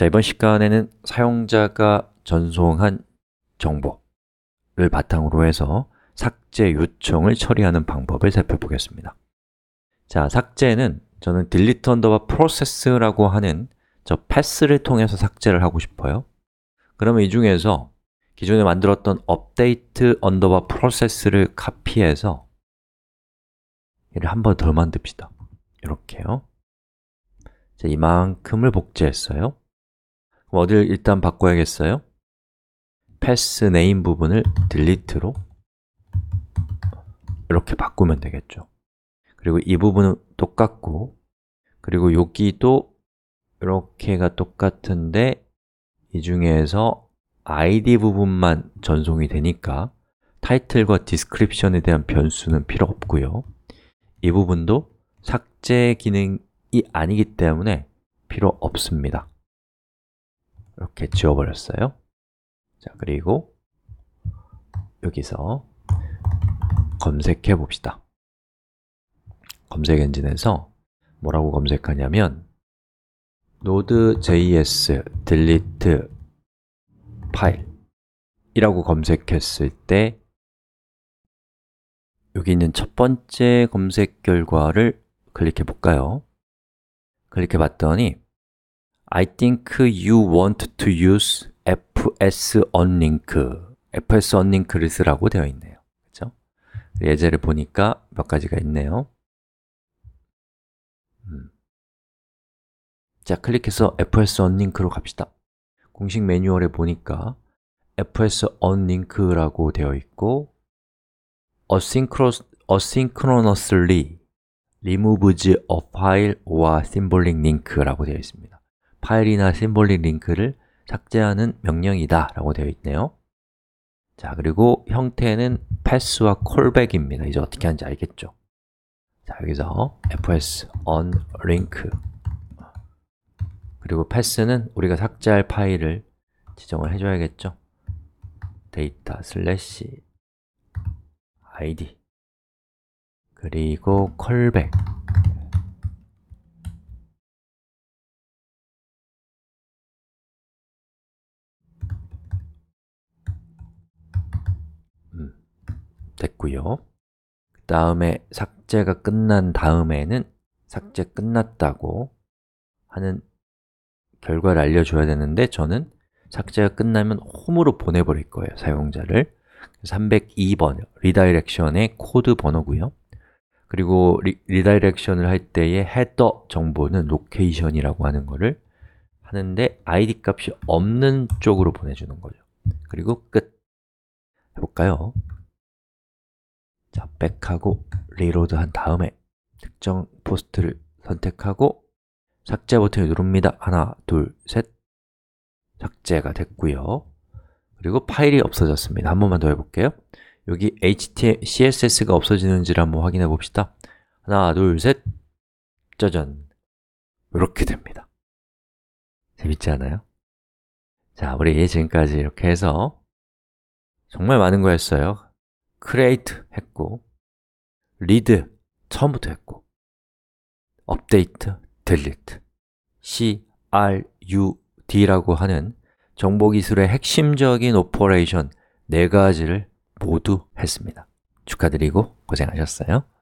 자, 이번 시간에는 사용자가 전송한 정보를 바탕으로 해서 삭제 요청을 처리하는 방법을 살펴보겠습니다 자, 삭제는 저는 delete u n d e r b a process라고 하는 저 패스를 통해서 삭제를 하고 싶어요 그러면 이 중에서 기존에 만들었던 update u n d e r b a process를 카피해서 얘를 한번더 만듭시다 이렇게요 자, 이만큼을 복제했어요 그럼 어디를 일단 바꿔야겠어요? 패스 네임 부분을 delete로 이렇게 바꾸면 되겠죠 그리고 이 부분은 똑같고 그리고 여기도 이렇게가 똑같은데 이 중에서 id 부분만 전송이 되니까 타이틀과 디스크립션에 대한 변수는 필요 없고요 이 부분도 삭제 기능이 아니기 때문에 필요 없습니다 이렇게 지워버렸어요. 자, 그리고 여기서 검색해 봅시다. 검색 엔진에서 뭐라고 검색하냐면 node.js delete 파일 이라고 검색했을 때 여기 있는 첫 번째 검색 결과를 클릭해 볼까요? 클릭해 봤더니 I think you want to use fs unlink. fs unlink를 쓰라고 되어 있네요. 그렇죠? 예제를 보니까 몇 가지가 있네요. 음. 자, 클릭해서 fs unlink로 갑시다. 공식 매뉴얼에 보니까 fs unlink라고 되어 있고 a r s asynchronously removes a file or symbolic link라고 되어 있습니다. 파일이나 심볼릭 링크를 삭제하는 명령이다 라고 되어 있네요 자, 그리고 형태는 패스와 콜백입니다 이제 어떻게 하는지 알겠죠? 자, 여기서 fs o n l i n k 그리고 패스는 우리가 삭제할 파일을 지정을 해줘야겠죠? 데이터 슬래시 id 그리고 콜백 됐고요. 그 다음에 삭제가 끝난 다음에는 삭제 끝났다고 하는 결과를 알려줘야 되는데 저는 삭제가 끝나면 홈으로 보내버릴 거예요, 사용자를 302번, 리다이렉션의 코드 번호고요 그리고 리, 다이렉션을할 때의 헤더 정보는 로케이션이라고 하는 거를 하는데 id 값이 없는 쪽으로 보내주는 거죠 그리고 끝 해볼까요? 자, 백하고 리로드 한 다음에 특정 포스트를 선택하고 삭제 버튼을 누릅니다. 하나, 둘, 셋. 삭제가 됐고요. 그리고 파일이 없어졌습니다. 한 번만 더 해볼게요. 여기 h t CSS가 없어지는지를 한번 확인해 봅시다. 하나, 둘, 셋. 짜잔. 이렇게 됩니다. 재밌지 않아요? 자, 우리 지금까지 이렇게 해서 정말 많은 거였어요. create 했고 read 처음부터 했고 update, delete, crud라고 하는 정보기술의 핵심적인 오퍼레이션 네 가지를 모두 했습니다. 축하드리고 고생하셨어요.